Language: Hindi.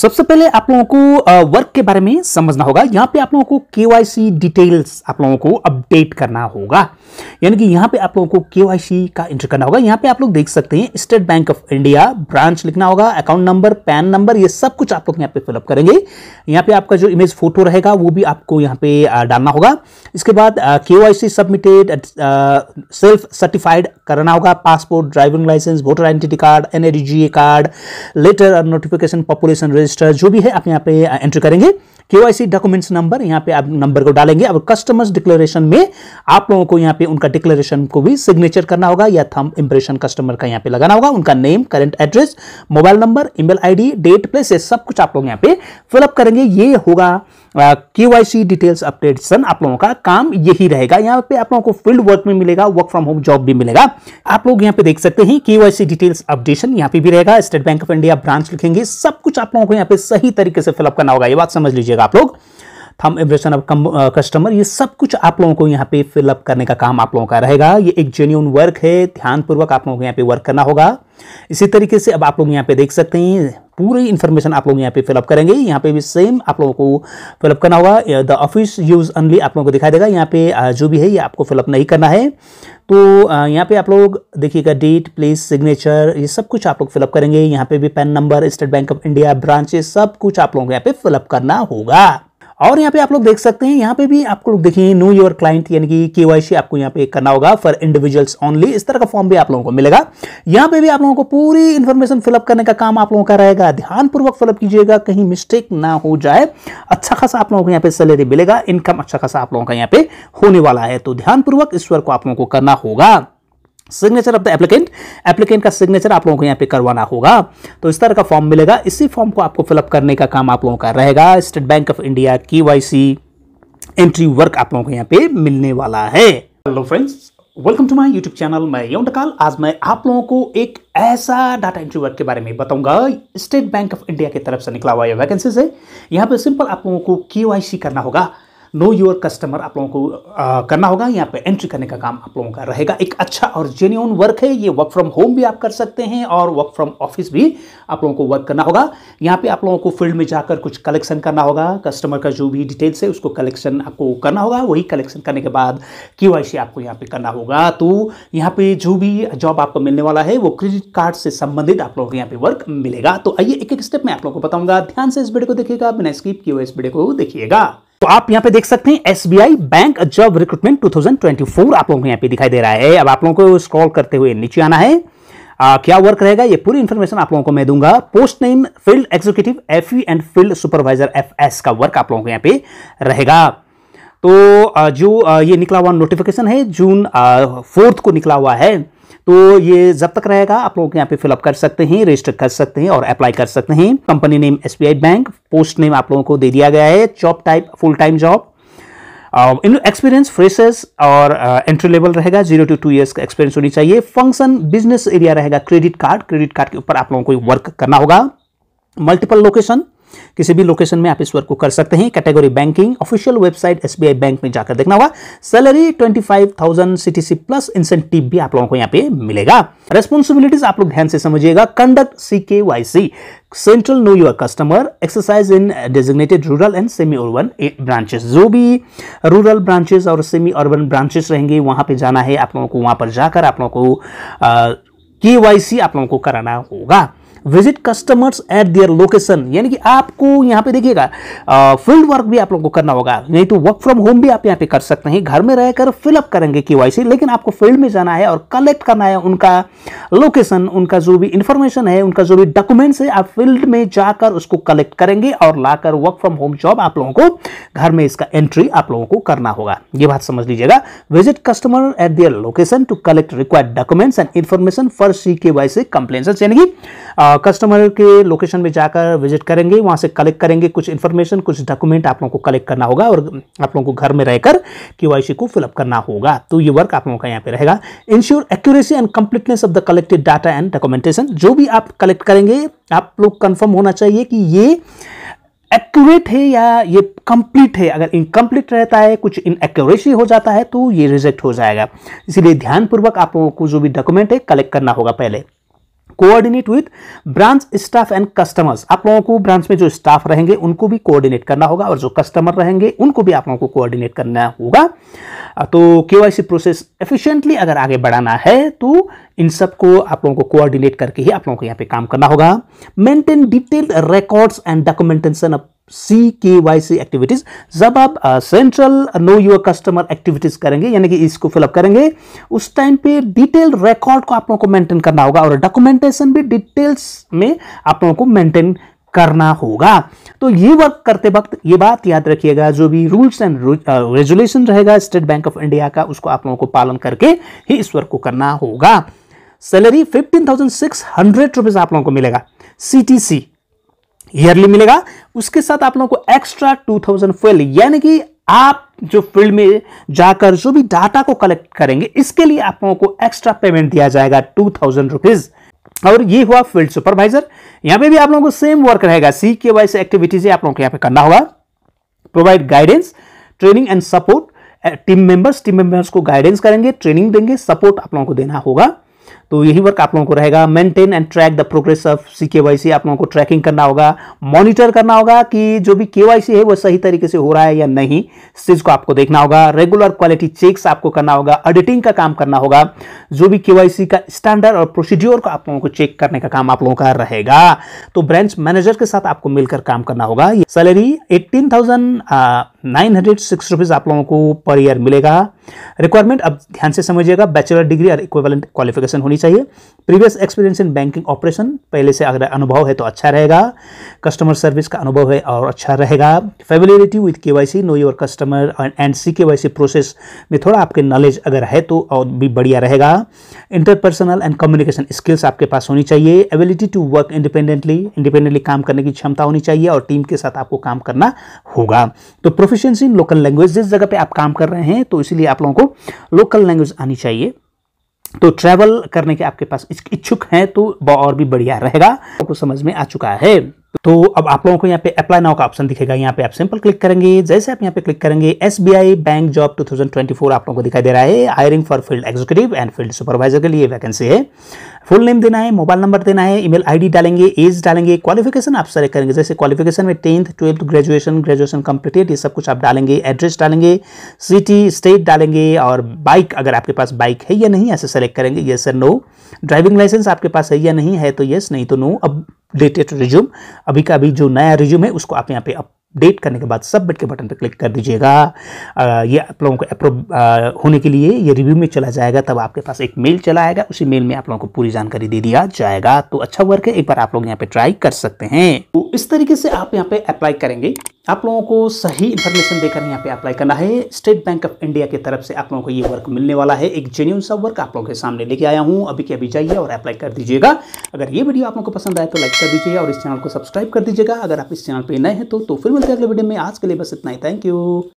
सबसे पहले आप लोगों को वर्क के बारे में समझना होगा यहाँ पे आप लोगों को के डिटेल्स आप लोगों को अपडेट करना होगा यानी कि यहाँ पे आप लोगों को के का एंटर करना होगा यहाँ पे आप लोग देख सकते हैं State Bank of India branch लिखना होगा अकाउंट नंबर पैन नंबर ये सब कुछ आप लोग यहाँ पे फिलअप करेंगे यहाँ पे आपका जो इमेज फोटो रहेगा वो भी आपको यहाँ पे डालना होगा इसके बाद के सबमिटेड सेल्फ सर्टिफाइड करना होगा passport driving licence voter identity card N card letter notification population register register जो भी है आप यहाँ पे एंट्री uh, करेंगे केवाईसी डॉक्यूमेंट्स नंबर यहाँ पे आप नंबर को डालेंगे अब कस्टमर्स डिक्लेरेशन में आप लोगों को यहाँ पे उनका डिक्लेरेशन को भी सिग्नेचर करना होगा या थम इंप्रेशन कस्टमर का यहाँ पे लगाना होगा उनका name current address mobile number email ID date place ये सब कुछ आप लोग यहाँ पे फिलअप करेंगे ये होगा केवाईसी डिटेल्स अपडेटेशन आप लोगों का काम यही रहेगा यहाँ पे आप लोगों को फील्ड वर्क में मिलेगा वर्क फ्रॉम होम जॉब भी मिलेगा आप लोग यहाँ पे देख सकते हैं केवाईसी डिटेल्स अपडेशन यहाँ पे भी रहेगा State Bank of India branch लिखेंगे सब कुछ आप लोगों को यहाँ पे सही तरीके से फिलअप करना होगा ये बात समझ लीजिएगा आप लोग थम इम्प्रेशन ऑफ कस्टमर ये सब कुछ आप लोगों को यहाँ पे फिलअप करने का काम आप लोगों का रहेगा ये एक जेन्यून वर्क है ध्यानपूर्वक आप लोगों को यहाँ पे वर्क करना होगा इसी तरीके से अब आप लोग यहाँ पे देख सकते हैं पूरी इन्फॉर्मेशन आप लोग यहाँ पे फिलअप करेंगे यहाँ पे भी सेम आप लोगों को फिलअप करना होगा द ऑफिस यूज अनली आप लोगों को दिखाई देगा यहाँ पे uh, जो भी है ये आपको फिलअप नहीं करना है तो uh, यहाँ पे आप लोग देखिएगा डेट प्लेस सिग्नेचर ये सब कुछ आप लोग फिलअप करेंगे यहाँ पे भी PAN number State Bank of India branch सब कुछ आप लोगों को यहाँ पे फिलअप करना होगा और यहाँ पे आप लोग देख सकते हैं यहाँ पे भी आपको लोग देखिए नो योर क्लाइंट यानी कि केवाईसी आपको यहाँ पे करना होगा फॉर इंडिविजुअल्स ओनली इस तरह का फॉर्म भी आप लोगों को मिलेगा यहाँ पे भी आप लोगों को पूरी इन्फॉर्मेशन फिलअप करने का काम आप लोगों का रहेगा ध्यानपूर्वक फिलअप कीजिएगा कहीं मिस्टेक ना हो जाए अच्छा खासा आप लोगों को यहाँ पे सैलरी मिलेगा इनकम अच्छा खासा आप लोगों का यहाँ पे होने वाला है तो ध्यानपूर्वक ईश्वर को आप लोगों को करना होगा signature of the applicant applicant का सिग्नेचर आप लोगों को यहाँ पे करवाना होगा तो इस तरह का फॉर्म मिलेगा इसी फॉर्म को आपको फिलअप करने का काम आप लोगों का रहेगा स्टेट बैंक ऑफ इंडिया के एंट्री वर्क आप लोगों को यहाँ पे मिलने वाला है hello friends welcome to my YouTube channel मैं यौन टकाल आज मैं आप लोगों को एक ऐसा डाटा एंट्री वर्क के बारे में बताऊंगा स्टेट बैंक ऑफ इंडिया की तरफ से निकला हुआ यह वैकेंसीज है यहाँ पे सिंपल आप लोगों को के करना होगा नो योर कस्टमर आप लोगों को आ, करना होगा यहाँ पे एंट्री करने का काम आप लोगों का रहेगा एक अच्छा और जेन्यून वर्क है ये वर्क फ्रॉम होम भी आप कर सकते हैं और वर्क फ्रॉम ऑफिस भी आप लोगों को वर्क करना होगा यहाँ पे आप लोगों को फील्ड में जाकर कुछ कलेक्शन करना होगा कस्टमर का जो भी डिटेल्स है उसको कलेक्शन आपको करना होगा वही कलेक्शन करने के बाद के आपको यहाँ पे करना होगा तो यहाँ पे जो भी जॉब आपको मिलने वाला है वो क्रेडिट कार्ड से संबंधित आप लोगों को यहाँ पे वर्क मिलेगा तो आइए एक एक स्टेप में आप लोगों को बताऊंगा ध्यान से इस वीडियो को देखिएगा बिना स्किप किए इस वीडियो को देखिएगा तो आप यहां पे देख सकते हैं S B I bank job recruitment two thousand twenty four आप लोगों को यहां पे दिखाई दे रहा है अब आप लोगों को स्क्रॉल करते हुए नीचे आना है आ, क्या वर्क रहेगा ये पूरी इन्फॉर्मेशन आप लोगों को मैं दूंगा post name field executive F and field supervisor F का वर्क आप लोगों को यहाँ पे रहेगा तो जो ये निकला हुआ नोटिफिकेशन है जून फोर्थ को निकला हुआ है तो ये जब तक रहेगा आप लोग यहाँ पे फिलअप कर सकते हैं रजिस्टर कर सकते हैं और अप्लाई कर सकते हैं company name S bank post name आप लोगों को दे दिया गया है job type full time job in experience freshers और एंट्री uh, लेवल रहेगा जीरो टू टू इयर्स का एक्सपीरियंस होनी चाहिए फंक्शन बिजनेस एरिया रहेगा क्रेडिट कार्ड क्रेडिट कार्ड के ऊपर आप लोगों को वर्क करना होगा मल्टीपल लोकेशन किसी भी लोकेशन में आप इस वर्क को कर सकते हैं category banking official website S bank में जाकर देखना होगा salary twenty five CTC plus incentive भी आप लोगों को यहाँ पे मिलेगा रेस्पॉन्सिबिलिटीज आप लोग ध्यान से समझिएगा conduct C K Y C central know your customer exercise in designated rural and semi urban branches जो भी रूरल ब्रांचेस और सेमी अर्बन ब्रांचेस रहेंगे वहां पे जाना है आप लोगों को वहां पर जाकर आप लोगों को के वाई सी आप लोगों को कराना होगा visit customers at their location यानी कि आपको यहाँ पे देखिएगा फील्ड वर्क भी आप लोगों को करना होगा नहीं तो वर्क फ्रॉम होम भी आप यहाँ पे कर सकते हैं घर में रहकर फिलअप करेंगे के लेकिन आपको फील्ड में जाना है और कलेक्ट करना है उनका लोकेशन उनका जो भी इंफॉर्मेशन है उनका जो भी डॉक्यूमेंट्स है आप फील्ड में जाकर उसको कलेक्ट करेंगे और लाकर वर्क फ्रॉम होम जॉब आप लोगों को घर में इसका एंट्री आप लोगों को करना होगा ये बात समझ लीजिएगा visit customer at their location to collect required documents and information for C K Y C complain यानी कि कस्टमर के लोकेशन में जाकर विजिट करेंगे वहाँ से कलेक्ट करेंगे कुछ इन्फॉर्मेशन कुछ डॉक्यूमेंट आप लोगों को कलेक्ट करना होगा और आप लोगों को घर में रहकर के को फिलअप करना होगा तो ये वर्क आप लोगों का यहाँ पे रहेगा ensure accuracy and completeness of the collected data and documentation जो भी आप कलेक्ट करेंगे आप लोग कन्फर्म होना चाहिए कि ये एक्यूरेट है या ये कंप्लीट है अगर इनकम्प्लीट रहता है कुछ इनएक्यूरेसी हो जाता है तो ये रिजेक्ट हो जाएगा इसीलिए ध्यानपूर्वक आप लोगों को जो भी डॉक्यूमेंट है कलेक्ट करना होगा पहले coordinate with branch staff and customers आप लोगों को ब्रांच में जो स्टाफ रहेंगे उनको भी कोऑर्डिनेट करना होगा और जो कस्टमर रहेंगे उनको भी आप लोगों को कोऑर्डिनेट करना होगा तो केवाईसी प्रोसेस एफिशिएंटली अगर आगे बढ़ाना है तो इन सब को आप लोगों को कोऑर्डिनेट करके ही आप लोगों को यहाँ पे काम करना होगा maintain detailed records and documentation of C K Y C activities जब आप central know your customer activities करेंगे यानी कि इसको फिलअप करेंगे उस टाइम पे डिटेल रिकॉर्ड को आप लोगों को मेंटेन करना होगा और डॉक्यूमेंटेशन भी डिटेल्स में आप लोगों को मेंटेन करना होगा तो ये वर्क करते वक्त ये बात याद रखिएगा जो भी रूल्स एंड रेजुलेशन रहेगा स्टेट बैंक ऑफ इंडिया का उसको आप लोगों को पालन करके ही इस वर्क को करना होगा salary fifteen thousand six hundred rupees आप लोगों को मिलेगा सी टी सी ईयरली मिलेगा उसके साथ आप लोगों को एक्स्ट्रा टू थाउजेंड फ्यूल यानी कि आप जो फील्ड में जाकर जो भी डाटा को कलेक्ट करेंगे इसके लिए आप लोगों को एक्स्ट्रा पेमेंट दिया जाएगा टू थाउजेंड रुपीज और ये हुआ फील्ड सुपरवाइजर यहां पे भी आप लोगों को सेम वर्क रहेगा सी के वाई से एक्टिविटीज आप लोगों को यहां पे करना होगा provide guidance training and support team members team members को गाइडेंस करेंगे ट्रेनिंग देंगे सपोर्ट आप लोगों को देना होगा तो यही वर्क आप लोगों को रहेगा maintain and track the progress of C K Y सी आप लोगों को ट्रैकिंग करना होगा मॉनिटर करना होगा कि जो भी के वाई सी है वो सही तरीके से हो रहा है या नहीं इस चीज़ को आपको देखना होगा रेगुलर क्वालिटी चेक्स आपको करना होगा एडिटिंग का काम करना होगा जो भी के वाई सी का स्टैंडर्ड और प्रोसीड्योर को आप लोगों को चेक करने का काम आप लोगों का रहेगा तो ब्रांच मैनेजर के साथ आपको मिलकर काम करना होगा salary eighteen thousand nine hundred six rupees आप लोगों को पर ईयर मिलेगा रिक्वायरमेंट अब ध्यान से समझिएगा बैचलर डिग्री और इक्वेलेंट क्वालिफिकेशन होनी चाहिए previous experience in banking operation पहले से अगर अनुभव है तो अच्छा रहेगा कस्टमर सर्विस का अनुभव है और अच्छा रहेगा familiarity with K Y C know your customer and C K Y C process में थोड़ा आपके नॉलेज अगर है तो और भी बढ़िया रहेगा इंटरपर्सनल एंड कम्युनिकेशन स्किल्स आपके पास होनी चाहिए ability to work independently independently काम करने की क्षमता होनी चाहिए और टीम के साथ आपको काम करना होगा तो प्रोफिशेंसी इन लोकल लैंग्वेज जिस जगह पे आप काम कर रहे हैं तो इसलिए आप लोगों को लोकल लैंग्वेज आनी चाहिए तो ट्रैवल करने के आपके पास इच्छुक हैं तो और भी बढ़िया रहेगा आपको समझ में आ चुका है तो अब आप लोगों को यहाँ पे अप्लाई नाउ का ऑप्शन दिखेगा यहाँ पे आप सिंपल क्लिक करेंगे जैसे आप यहाँ पे क्लिक करेंगे एसबीआई बैंक जॉब 2024 आप लोगों को दिखाई दे रहा है hiring for field executive and field supervisor के लिए वैकेंसी है फुल नेम देना है मोबाइल नंबर देना है ईमेल आईडी डालेंगे एज डालेंगे क्वालिफिकेशन आप सेलेक्ट करेंगे जैसे क्वालिफिकेशन में tenth twelfth graduation graduation completed ये सब कुछ आप डालेंगे एड्रेस डालेंगे सिटी स्टेट डालेंगे और बाइक अगर आपके पास बाइक है या नहीं ऐसे सेलेक्ट करेंगे ये सर नो ड्राइविंग लाइसेंस आपके पास है या नहीं है तो येस नहीं तो नो अपडेटेड रिज्यूम अभी का अभी जो नया रिज्यूम है उसको आप यहाँ पे अप अपडेट करने के बाद सबमिट के बटन पर क्लिक कर दीजिएगा ये आप लोगों को अप्रूव होने के लिए ये रिव्यू में चला जाएगा तब आपके पास एक मेल चला आएगा उसी मेल में आप लोगों को पूरी जानकारी दे दिया जाएगा तो अच्छा वर्क है एक बार आप लोग यहाँ पे ट्राई कर सकते हैं तो इस तरीके से आप यहाँ पे अप्लाई करेंगे आप लोगों को सही इन्फॉर्मेशन देकर यहाँ पे अप्लाई करना है स्टेट बैंक ऑफ इंडिया की तरफ से आप लोगों को ये वर्क मिलने वाला है एक जेन्यून सा वर्क आप लोगों के सामने लेके आया हूँ अभी के अभी जाइए और अप्लाई कर दीजिएगा अगर ये वीडियो आप लोगों को पसंद आए तो लाइक कर दीजिए और इस चैनल को सब्सक्राइब कर दीजिएगा अगर आप इस चैनल पर नए हैं तो, तो फिर मिलते हैं अगले वीडियो में आज के लिए बस इतना ही थैंक यू